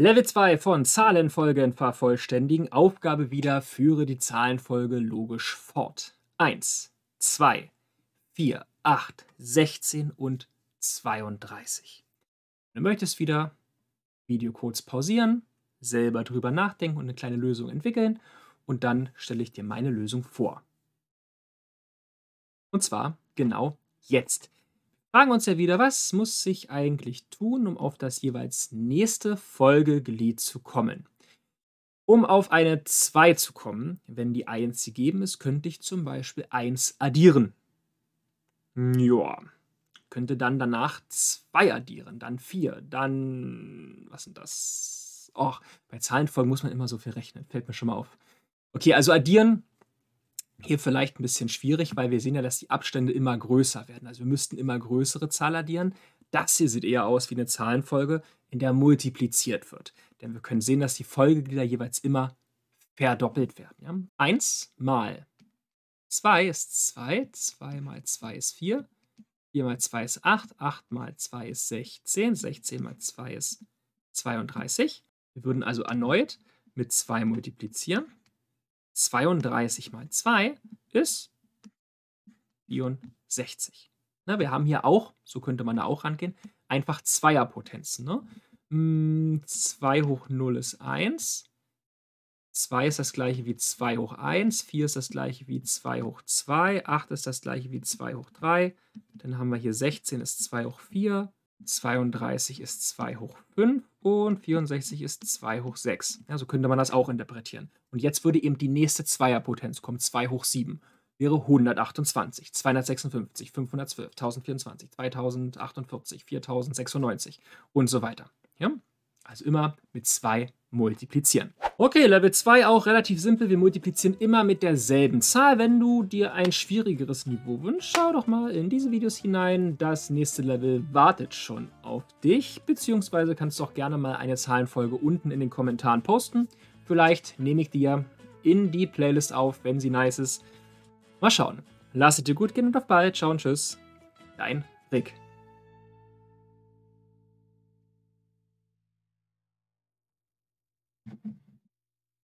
Level 2 von Zahlenfolgen vervollständigen. Aufgabe wieder, führe die Zahlenfolge logisch fort. 1, 2, 4, 8, 16 und 32. Du möchtest wieder Video kurz pausieren, selber drüber nachdenken und eine kleine Lösung entwickeln und dann stelle ich dir meine Lösung vor. Und zwar genau jetzt fragen uns ja wieder, was muss ich eigentlich tun, um auf das jeweils nächste Folgeglied zu kommen? Um auf eine 2 zu kommen, wenn die 1 gegeben ist, könnte ich zum Beispiel 1 addieren. Ja, könnte dann danach 2 addieren, dann 4, dann. Was sind das? Och, bei Zahlenfolgen muss man immer so viel rechnen, fällt mir schon mal auf. Okay, also addieren hier vielleicht ein bisschen schwierig, weil wir sehen ja, dass die Abstände immer größer werden. Also wir müssten immer größere Zahlen addieren. Das hier sieht eher aus wie eine Zahlenfolge, in der multipliziert wird. Denn wir können sehen, dass die Folgeglieder jeweils immer verdoppelt werden. Ja? 1 mal 2 ist 2, 2 mal 2 ist 4, 4 mal 2 ist 8, 8 mal 2 ist 16, 16 mal 2 ist 32. Wir würden also erneut mit 2 multiplizieren. 32 mal 2 ist 64. Ne, wir haben hier auch, so könnte man da auch rangehen, einfach Zweierpotenzen. Ne? 2 hm, hoch 0 ist 1. 2 ist das gleiche wie 2 hoch 1, 4 ist das gleiche wie 2 hoch 2, 8 ist das gleiche wie 2 hoch 3, dann haben wir hier 16 ist 2 hoch 4, 32 ist 2 hoch 5, und 64 ist 2 hoch 6. Ja, so könnte man das auch interpretieren. Und jetzt würde eben die nächste Zweierpotenz kommen, 2 hoch 7 wäre 128, 256, 512, 1024, 2048, 4096 und so weiter. Ja? Also immer mit 2 multiplizieren. Okay, Level 2 auch relativ simpel. Wir multiplizieren immer mit derselben Zahl. Wenn du dir ein schwierigeres Niveau wünschst, schau doch mal in diese Videos hinein. Das nächste Level wartet schon auf dich. Beziehungsweise kannst du auch gerne mal eine Zahlenfolge unten in den Kommentaren posten. Vielleicht nehme ich die ja in die Playlist auf, wenn sie nice ist. Mal schauen. Lass es dir gut gehen und auf bald. Ciao und tschüss. Dein Rick.